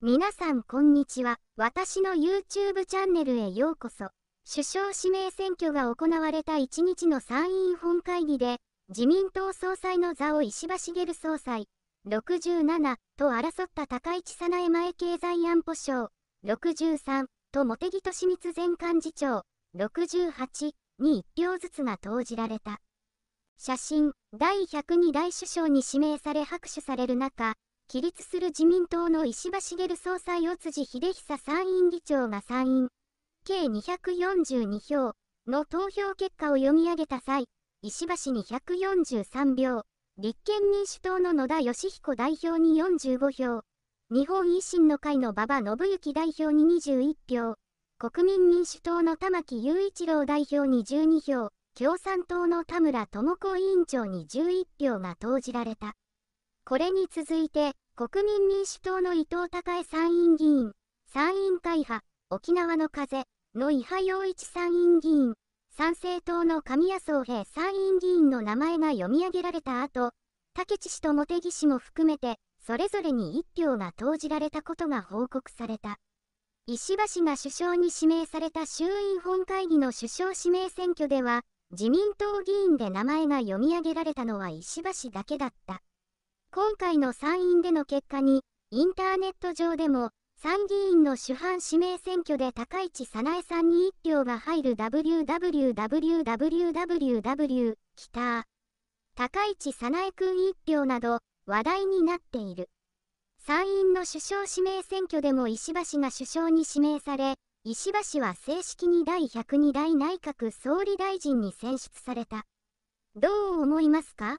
皆さんこんにちは。私の YouTube チャンネルへようこそ。首相指名選挙が行われた1日の参院本会議で、自民党総裁の座を石破茂総裁、67と争った高市早苗前経済安保省、63と茂木敏光前幹事長、68に1票ずつが投じられた。写真、第102代首相に指名され拍手される中、起立する自民党の石破茂総裁を辻秀久参院議長が参院、計242票の投票結果を読み上げた際、石破氏に143票、立憲民主党の野田佳彦代表に45票、日本維新の会の馬場信之代表に21票、国民民主党の玉木雄一郎代表に12票、共産党の田村智子委員長に11票が投じられた。これに続いて、国民民主党の伊藤孝恵参院議員、参院会派、沖縄の風の伊波洋一参院議員、参政党の神谷宗平参院議員の名前が読み上げられた後、竹地氏と茂木氏も含めて、それぞれに1票が投じられたことが報告された。石破氏が首相に指名された衆院本会議の首相指名選挙では、自民党議員で名前が読み上げられたのは石破氏だけだった。今回の参院での結果に、インターネット上でも、参議院の主犯指名選挙で高市早苗さんに1票が入る www.www 北高市早苗君1票など話題になっている。参院の首相指名選挙でも石破氏が首相に指名され、石破氏は正式に第102代内閣総理大臣に選出された。どう思いますか